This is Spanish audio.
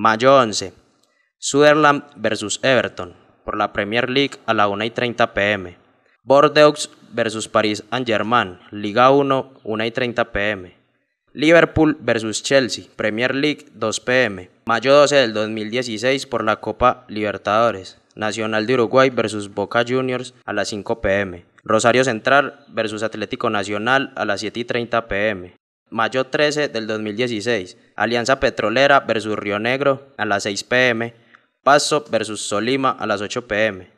Mayo 11, Sutherland vs Everton por la Premier League a las 1 y 30 pm. Bordeaux vs Paris Saint-Germain, Liga 1, 1 y 30 pm. Liverpool vs Chelsea, Premier League 2 pm. Mayo 12 del 2016 por la Copa Libertadores. Nacional de Uruguay vs Boca Juniors a las 5 pm. Rosario Central vs Atlético Nacional a las 7 y 30 pm. Mayo 13 del 2016, Alianza Petrolera versus Río Negro a las 6 pm, Paso versus Solima a las 8 pm.